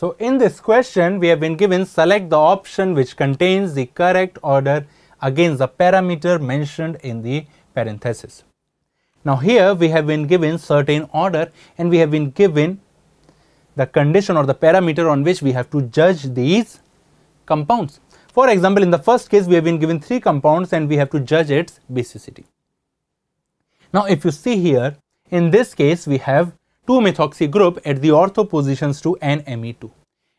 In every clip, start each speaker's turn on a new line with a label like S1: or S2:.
S1: So in this question, we have been given select the option which contains the correct order against the parameter mentioned in the parenthesis. Now here we have been given certain order and we have been given the condition or the parameter on which we have to judge these compounds. For example, in the first case we have been given three compounds and we have to judge its basicity. Now if you see here, in this case we have 2-methoxy group at the ortho positions to NME2.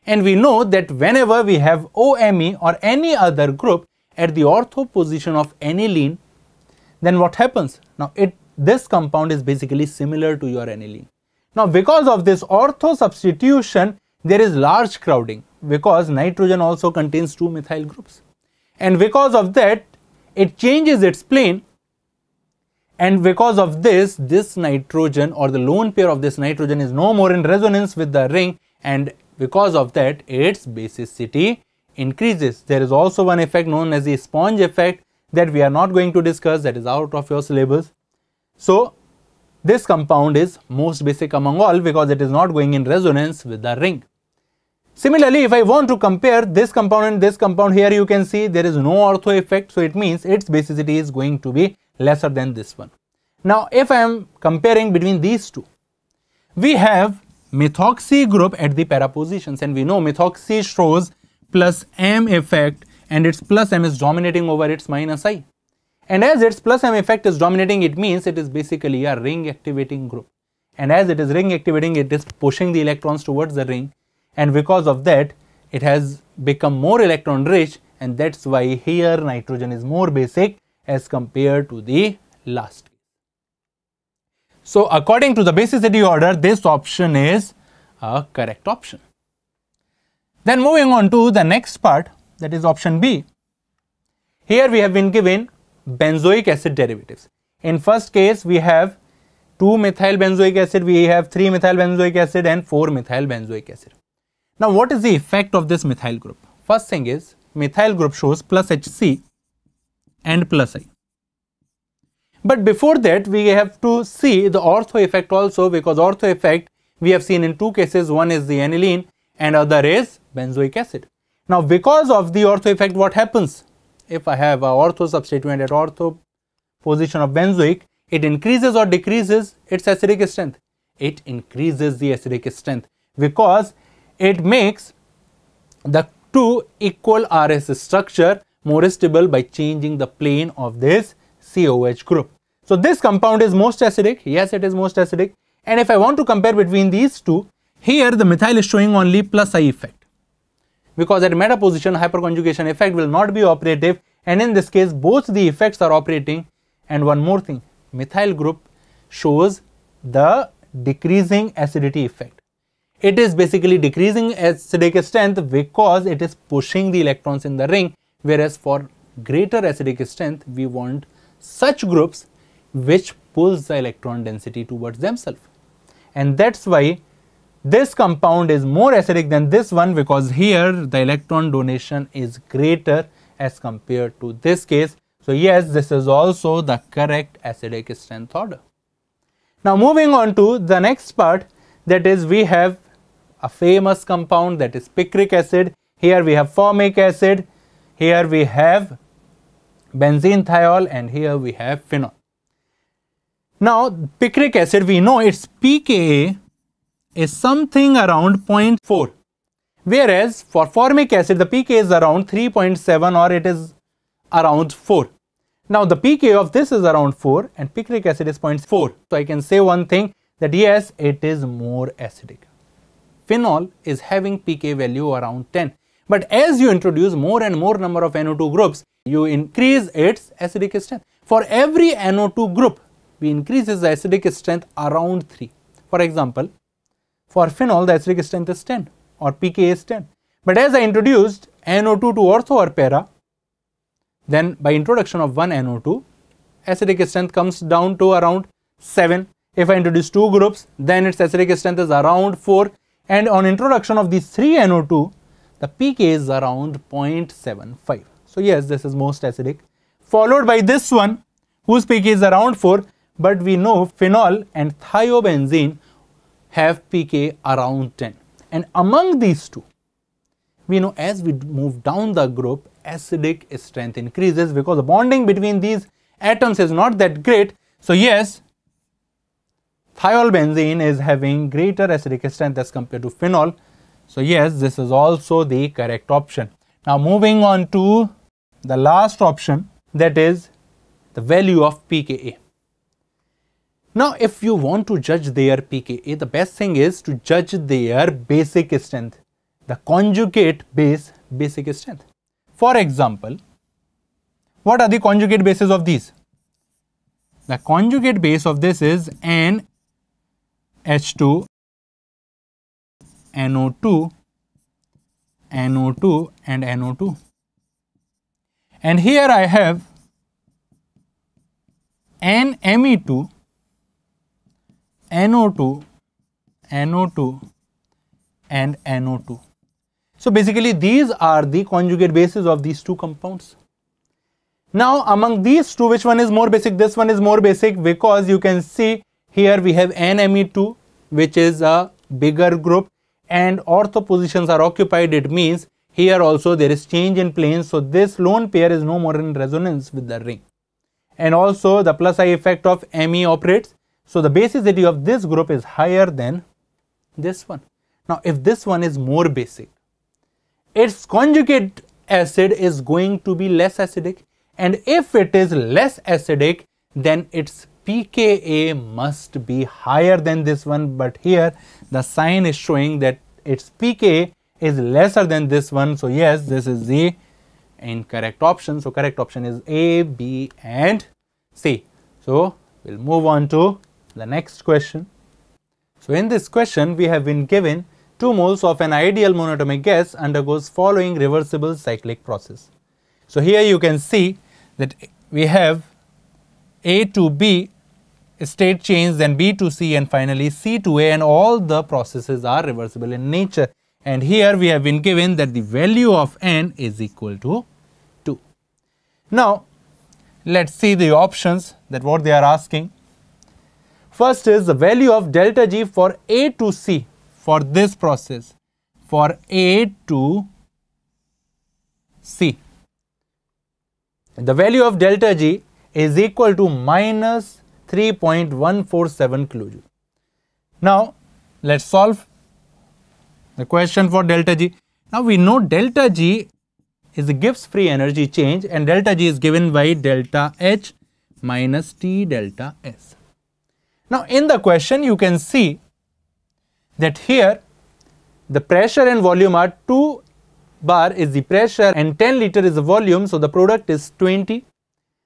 S1: And we know that whenever we have OME or any other group at the ortho position of aniline, then what happens? Now, it this compound is basically similar to your aniline. Now, because of this ortho substitution, there is large crowding because nitrogen also contains two methyl groups. And because of that, it changes its plane and because of this this nitrogen or the lone pair of this nitrogen is no more in resonance with the ring and because of that its basicity increases there is also one effect known as the sponge effect that we are not going to discuss that is out of your syllabus so this compound is most basic among all because it is not going in resonance with the ring Similarly, if I want to compare this compound and this compound here, you can see there is no ortho effect. So, it means its basicity is going to be lesser than this one. Now, if I am comparing between these two, we have methoxy group at the para positions and we know methoxy shows plus M effect and its plus M is dominating over its minus I. And as its plus M effect is dominating, it means it is basically a ring activating group. And as it is ring activating, it is pushing the electrons towards the ring. And because of that, it has become more electron rich and that's why here nitrogen is more basic as compared to the last. So, according to the basicity order, this option is a correct option. Then moving on to the next part that is option B. Here we have been given benzoic acid derivatives. In first case, we have 2 methyl benzoic acid, we have 3 methyl benzoic acid and 4 methyl benzoic acid. Now, what is the effect of this methyl group? First thing is methyl group shows plus HC and plus i. But before that, we have to see the ortho effect also because ortho effect we have seen in two cases. One is the aniline and other is benzoic acid. Now, because of the ortho effect, what happens? If I have a ortho substituent at ortho position of benzoic, it increases or decreases its acidic strength. It increases the acidic strength because it makes the two equal RS structure more stable by changing the plane of this COH group. So this compound is most acidic. Yes, it is most acidic. And if I want to compare between these two, here the methyl is showing only plus I effect. Because at meta position, hyperconjugation effect will not be operative. And in this case, both the effects are operating. And one more thing, methyl group shows the decreasing acidity effect. It is basically decreasing acidic strength because it is pushing the electrons in the ring Whereas for greater acidic strength, we want such groups which pulls the electron density towards themselves. And that's why this compound is more acidic than this one because here the electron donation is greater as compared to this case. So yes, this is also the correct acidic strength order. Now moving on to the next part that is we have a famous compound that is picric acid. Here we have formic acid here we have benzene thiol and here we have phenol. Now, picric acid, we know its pKa is something around 0.4, whereas for formic acid, the pKa is around 3.7 or it is around 4. Now, the pKa of this is around 4 and picric acid is 0.4. So, I can say one thing that yes, it is more acidic. Phenol is having pKa value around 10. But as you introduce more and more number of NO2 groups, you increase its acidic strength. For every NO2 group, we increase its acidic strength around 3. For example, for phenol, the acidic strength is 10 or pKa is 10. But as I introduced NO2 to ortho or para, then by introduction of one NO2, acidic strength comes down to around 7. If I introduce two groups, then its acidic strength is around 4. And on introduction of these three NO2, the pK is around 0.75. So yes, this is most acidic. Followed by this one, whose pK is around 4, but we know phenol and thiobenzene have pK around 10. And among these two, we know as we move down the group, acidic strength increases because the bonding between these atoms is not that great. So yes, thiolbenzene is having greater acidic strength as compared to phenol. So, yes, this is also the correct option. Now, moving on to the last option that is the value of pKa. Now, if you want to judge their pKa, the best thing is to judge their basic strength, the conjugate base basic strength. For example, what are the conjugate bases of these? The conjugate base of this is NH2 NO2, NO2 and NO2. And here I have NME2, NO2, NO2 and NO2. So, basically these are the conjugate bases of these two compounds. Now, among these two which one is more basic? This one is more basic because you can see here we have NME2 which is a bigger group and ortho positions are occupied, it means here also there is change in planes. So this lone pair is no more in resonance with the ring. And also the plus I effect of ME operates. So the basicity of this group is higher than this one. Now if this one is more basic, its conjugate acid is going to be less acidic. And if it is less acidic, then its pKa must be higher than this one. But here the sign is showing that its pK is lesser than this one. So, yes, this is the incorrect option. So, correct option is A, B and C. So, we will move on to the next question. So, in this question, we have been given 2 moles of an ideal monatomic gas undergoes following reversible cyclic process. So, here you can see that we have A to B state change, then B to C and finally C to A and all the processes are reversible in nature. And here we have been given that the value of n is equal to 2. Now, let us see the options that what they are asking. First is the value of delta G for A to C for this process for A to C. The value of delta G is equal to minus 3.147 kJ. Now, let us solve the question for delta G. Now, we know delta G is the Gibbs free energy change and delta G is given by delta H minus T delta S. Now, in the question you can see that here the pressure and volume are 2 bar is the pressure and 10 liter is the volume. So, the product is 20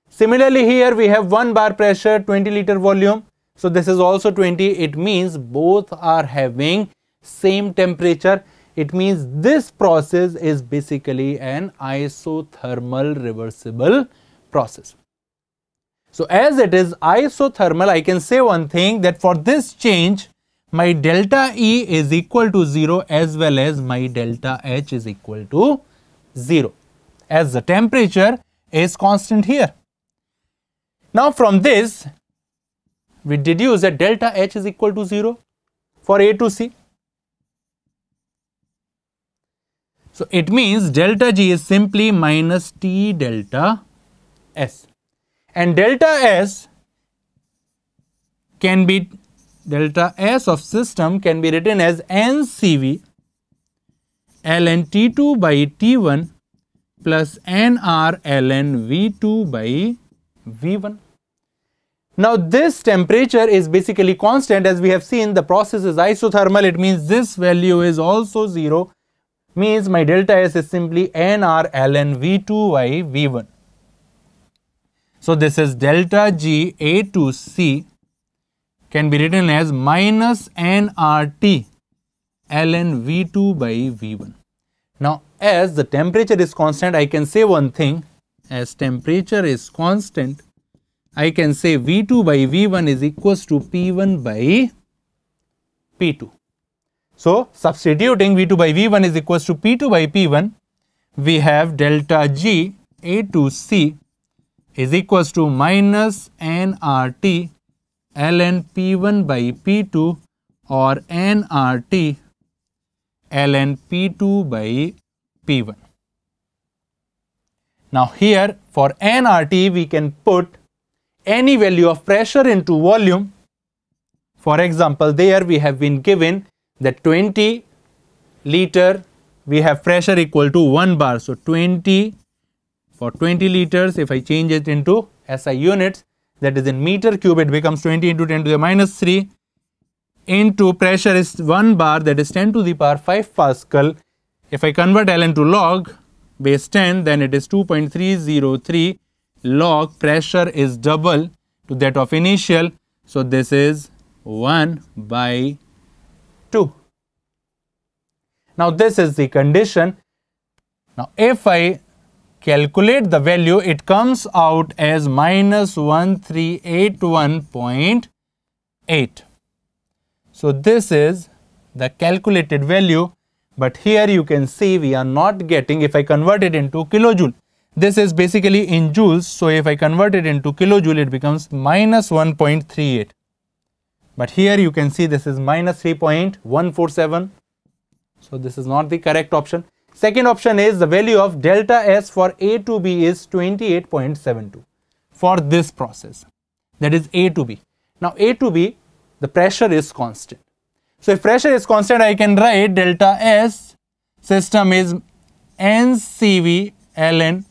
S1: Similarly, here we have one bar pressure, 20 liter volume. So this is also 20. It means both are having same temperature. It means this process is basically an isothermal reversible process. So as it is isothermal, I can say one thing that for this change, my delta E is equal to 0 as well as my delta H is equal to 0 as the temperature is constant here. Now, from this, we deduce that delta H is equal to 0 for A to C. So, it means delta G is simply minus T delta S and delta S can be delta S of system can be written as NCV ln T2 by T1 plus NR ln V2 by V1. Now this temperature is basically constant as we have seen the process is isothermal it means this value is also 0 means my delta S is simply nr ln V2 by V1. So this is delta G A to C can be written as minus nRT ln V2 by V1. Now as the temperature is constant I can say one thing as temperature is constant I can say V2 by V1 is equals to P1 by P2. So, substituting V2 by V1 is equals to P2 by P1, we have delta G A to C is equals to minus nRT ln P1 by P2 or nRT ln P2 by P1. Now, here for nRT we can put any value of pressure into volume. For example, there we have been given that 20 liter we have pressure equal to 1 bar. So, 20 for 20 liters if I change it into SI units that is in meter cube it becomes 20 into 10 to the minus 3 into pressure is 1 bar that is 10 to the power 5 Pascal. If I convert L into log base 10 then it is 2.303 log pressure is double to that of initial. So, this is 1 by 2. Now, this is the condition. Now, if I calculate the value, it comes out as minus 1381.8. So, this is the calculated value, but here you can see we are not getting if I convert it into kilojoule. This is basically in joules. So, if I convert it into kilojoule, it becomes minus 1.38. But here you can see this is minus 3.147. So, this is not the correct option. Second option is the value of delta S for A to B is 28.72 for this process. That is A to B. Now, A to B, the pressure is constant. So, if pressure is constant, I can write delta S system is NCV ln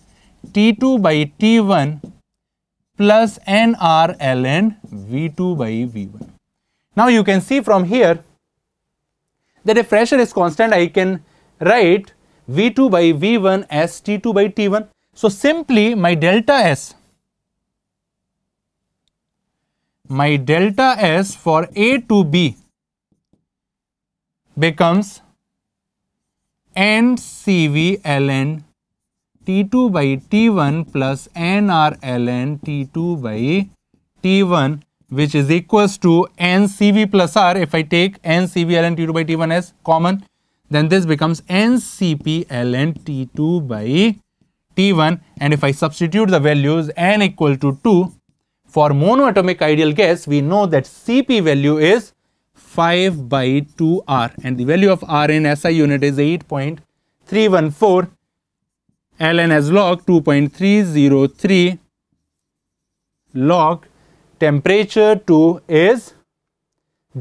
S1: T2 by T1 plus NR ln V2 by V1. Now you can see from here that if pressure is constant, I can write V2 by V1 as T2 by T1. So simply my delta S, my delta S for A to B becomes NCV ln T2 by T1 plus NR ln T2 by T1 which is equals to NCV plus R. If I take NCV ln T2 by T1 as common, then this becomes NCP ln T2 by T1 and if I substitute the values n equal to 2, for monoatomic ideal gas, we know that Cp value is 5 by 2R and the value of R in SI unit is 8.314 ln as log 2.303 log temperature 2 is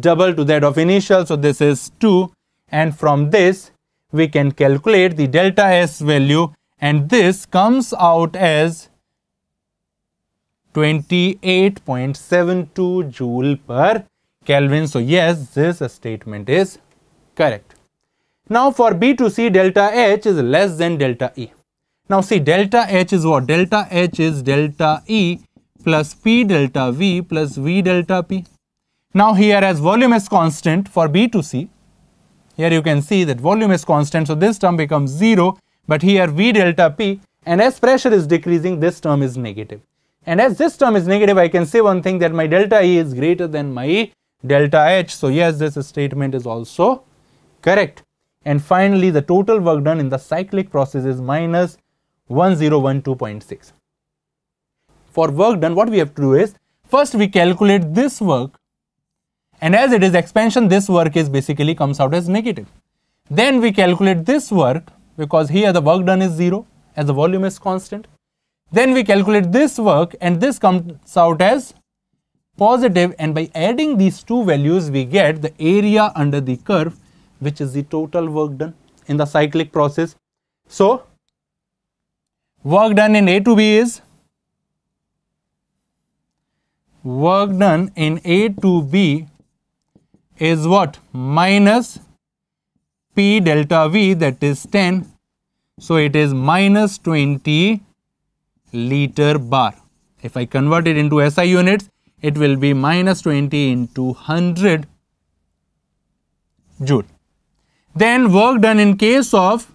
S1: double to that of initial. So, this is 2 and from this we can calculate the delta S value and this comes out as 28.72 joule per Kelvin. So, yes this statement is correct. Now, for B to C delta H is less than delta E. Now see delta H is what? Delta H is delta E plus P delta V plus V delta P. Now here as volume is constant for B to C, here you can see that volume is constant, so this term becomes 0, but here V delta P and as pressure is decreasing, this term is negative. And as this term is negative, I can say one thing that my delta E is greater than my delta H. So yes, this statement is also correct. And finally, the total work done in the cyclic process is minus 1012.6. For work done, what we have to do is first we calculate this work and as it is expansion, this work is basically comes out as negative. Then we calculate this work because here the work done is 0 as the volume is constant. Then we calculate this work and this comes out as positive and by adding these two values we get the area under the curve which is the total work done in the cyclic process. So, work done in A to B is work done in A to B is what minus P delta V that is 10 so it is minus 20 liter bar if I convert it into SI units it will be minus 20 into 100 joule then work done in case of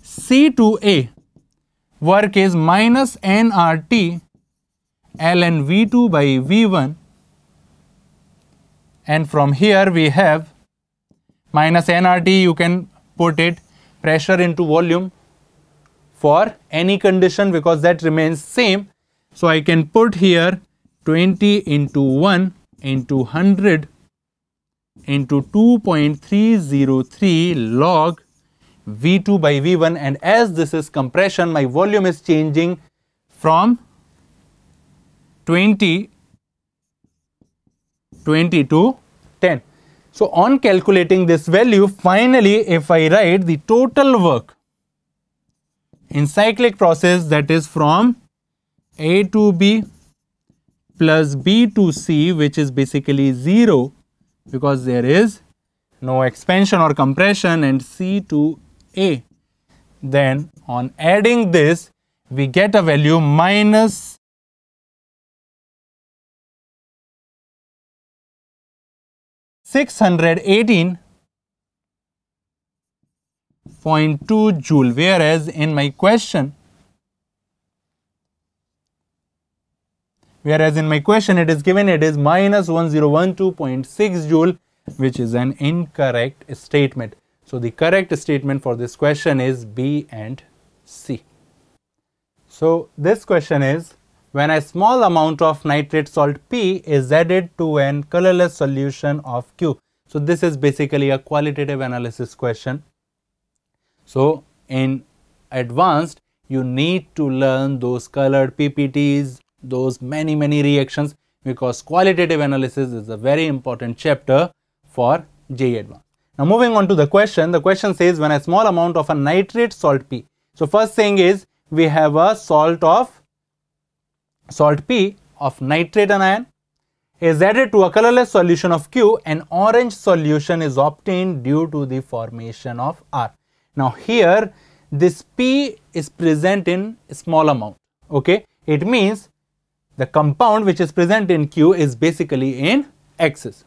S1: C to A work is minus nRT ln V2 by V1 and from here we have minus nRT you can put it pressure into volume for any condition because that remains same. So I can put here 20 into 1 into 100 into 2.303 log V2 by V1 and as this is compression, my volume is changing from 20, 20 to 10. So, on calculating this value, finally, if I write the total work in cyclic process that is from A to B plus B to C which is basically 0 because there is no expansion or compression and C to a. Then on adding this, we get a value minus Six hundred eighteen point two joule, whereas in my question, whereas in my question it is given it is minus 1012.6 joule, which is an incorrect statement. So, the correct statement for this question is B and C. So, this question is when a small amount of nitrate salt P is added to an colorless solution of Q. So, this is basically a qualitative analysis question. So, in advanced you need to learn those colored PPTs, those many many reactions because qualitative analysis is a very important chapter for J advanced. Now moving on to the question, the question says when a small amount of a nitrate salt P. So first thing is we have a salt of salt P of nitrate anion is added to a colorless solution of Q an orange solution is obtained due to the formation of R. Now here this P is present in small amount okay it means the compound which is present in Q is basically in excess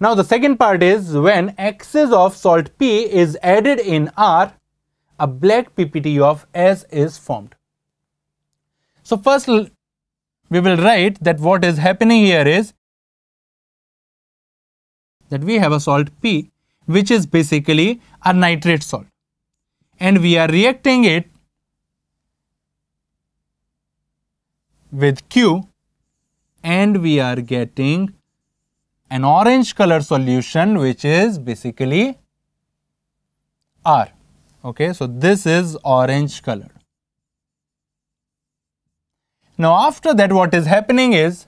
S1: now the second part is when excess of salt P is added in R, a black PPT of S is formed. So first we will write that what is happening here is that we have a salt P which is basically a nitrate salt and we are reacting it with Q and we are getting an orange color solution which is basically R. Okay, so this is orange color. Now after that what is happening is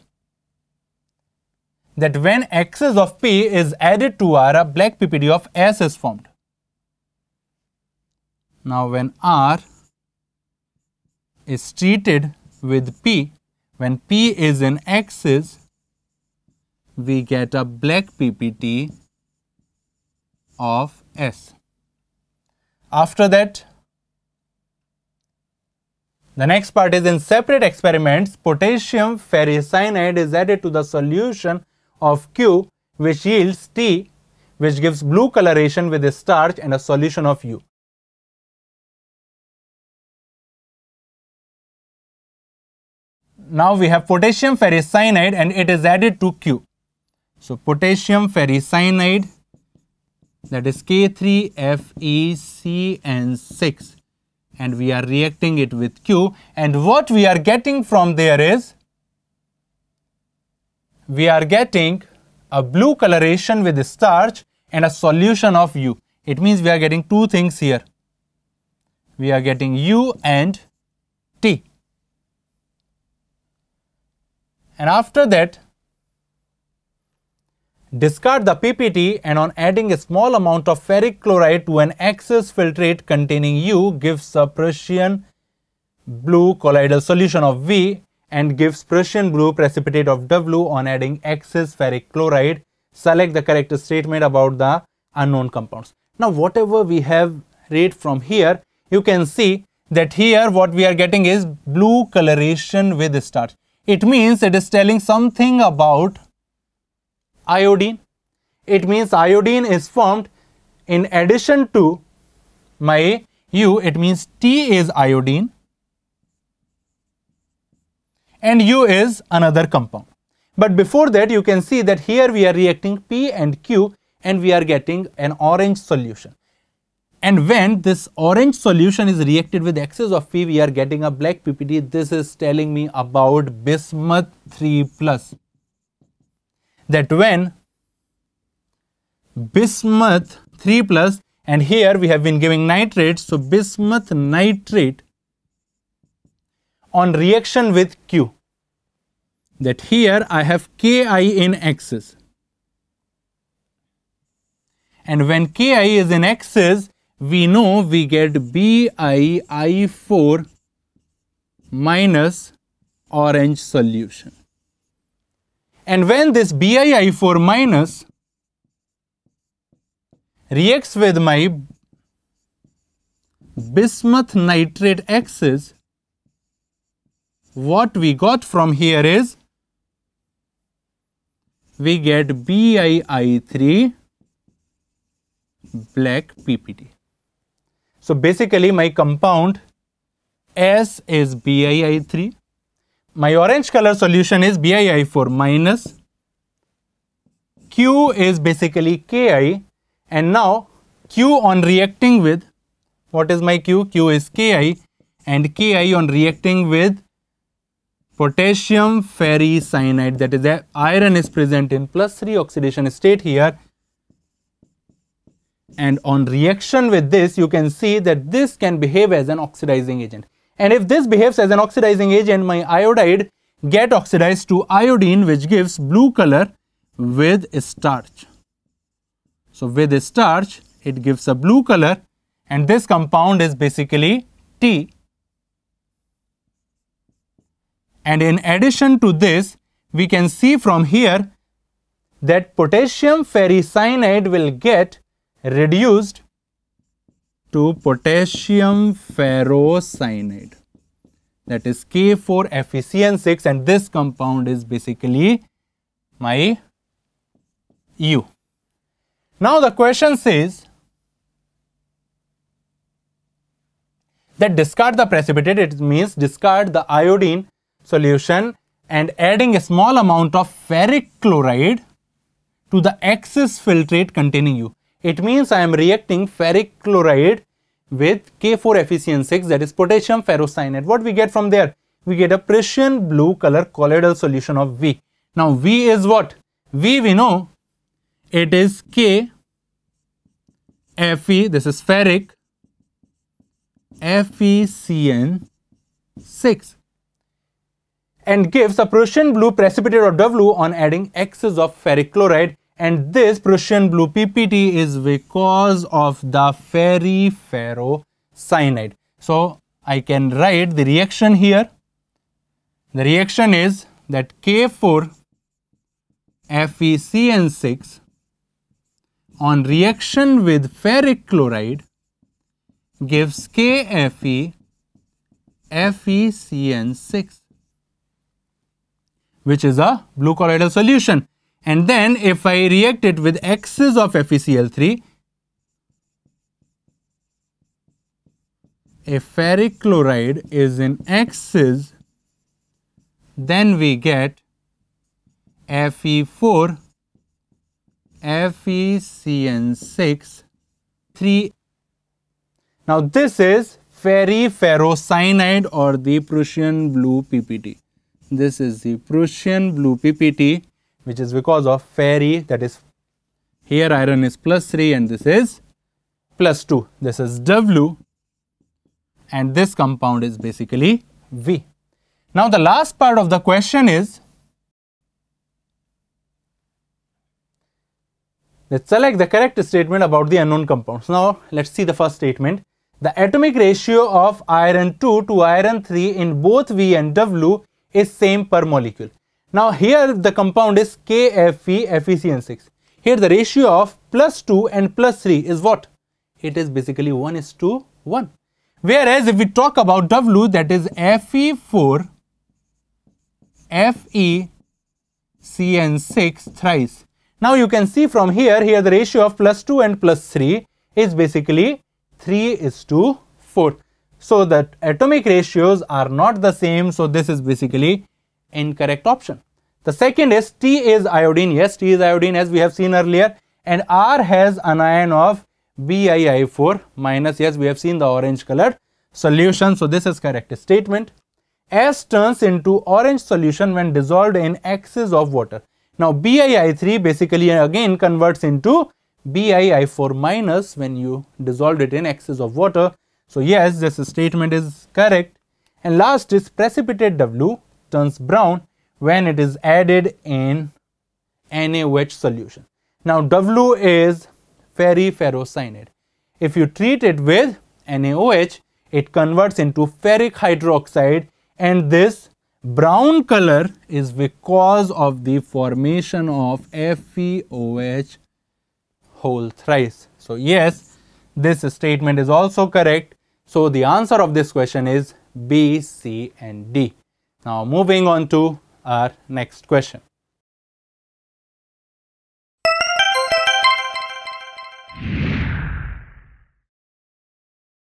S1: that when excess of P is added to R, a black PPD of S is formed. Now when R is treated with P, when P is in excess we get a black PPT of S. After that, the next part is in separate experiments, potassium ferricyanide is added to the solution of Q which yields T which gives blue coloration with a starch and a solution of U. Now we have potassium ferricyanide and it is added to Q. So, potassium ferricyanide that is K3FeCN6 and we are reacting it with Q and what we are getting from there is we are getting a blue coloration with starch and a solution of U. It means we are getting two things here. We are getting U and T. And after that, Discard the PPT and on adding a small amount of ferric chloride to an excess filtrate containing U gives a Prussian blue colloidal solution of V and gives Prussian blue precipitate of W on adding excess ferric chloride. Select the correct statement about the unknown compounds. Now whatever we have read from here, you can see that here what we are getting is blue coloration with starch. It means it is telling something about iodine. It means iodine is formed in addition to my U, it means T is iodine and U is another compound. But before that, you can see that here we are reacting P and Q and we are getting an orange solution. And when this orange solution is reacted with excess of P, we are getting a black PPT. This is telling me about bismuth 3 plus that when bismuth 3 plus and here we have been giving nitrates so bismuth nitrate on reaction with Q that here I have Ki in excess and when Ki is in excess we know we get BiI4 minus orange solution. And when this BiI4 minus reacts with my bismuth nitrate axis, what we got from here is we get BiI3 black PPT. So basically my compound S is BiI3 my orange color solution is BiI4 minus Q is basically Ki and now Q on reacting with what is my Q? Q is Ki and Ki on reacting with potassium ferricyanide that is iron is present in plus 3 oxidation state here and on reaction with this you can see that this can behave as an oxidizing agent. And if this behaves as an oxidizing agent, my iodide get oxidized to iodine which gives blue color with starch. So with starch, it gives a blue color and this compound is basically T. And in addition to this, we can see from here that potassium ferricyanide will get reduced to potassium ferrocyanide that is K4FeCN6 and this compound is basically my U. Now the question says that discard the precipitate it means discard the iodine solution and adding a small amount of ferric chloride to the excess filtrate containing U. It means I am reacting ferric chloride with K4Fe6 that is potassium ferrocyanate. What we get from there? We get a Prussian blue color colloidal solution of V. Now V is what? V we know it is K Fe this is ferric FeCN6 and gives a Prussian blue precipitate or W on adding X's of ferric chloride and this Prussian blue PPT is because of the ferricyanide. So I can write the reaction here. The reaction is that K4 FeCN6 on reaction with ferric chloride gives KFe FeCN6 which is a blue colloidal solution. And then if I react it with excess of FeCl3, a ferric chloride is in excess, then we get Fe4, FeCN6, 3. Now, this is ferriferrocyanide or the Prussian blue PPT. This is the Prussian blue PPT which is because of ferry that is here iron is plus 3 and this is plus 2. This is W and this compound is basically V. Now, the last part of the question is Let's select the correct statement about the unknown compounds. Now, let's see the first statement. The atomic ratio of iron 2 to iron 3 in both V and W is same per molecule. Now here the compound is kfefecn 6 Here the ratio of plus 2 and plus 3 is what? It is basically 1 is to 1. Whereas if we talk about W that is Fe4 FeCN6 thrice. Now you can see from here, here the ratio of plus 2 and plus 3 is basically 3 is to 4. So the atomic ratios are not the same. So this is basically incorrect option. The second is T is iodine. Yes, T is iodine as we have seen earlier. And R has an ion of BiI4 minus. Yes, we have seen the orange color solution. So, this is correct statement. S turns into orange solution when dissolved in excess of water. Now, BiI3 basically again converts into BiI4 minus when you dissolved it in excess of water. So, yes, this statement is correct. And last is precipitate W turns brown when it is added in NaOH solution. Now W is ferriferrocyanide. If you treat it with NaOH, it converts into ferric hydroxide and this brown color is because of the formation of FeOH whole thrice. So yes, this statement is also correct. So the answer of this question is B, C and D. Now moving on to our next question.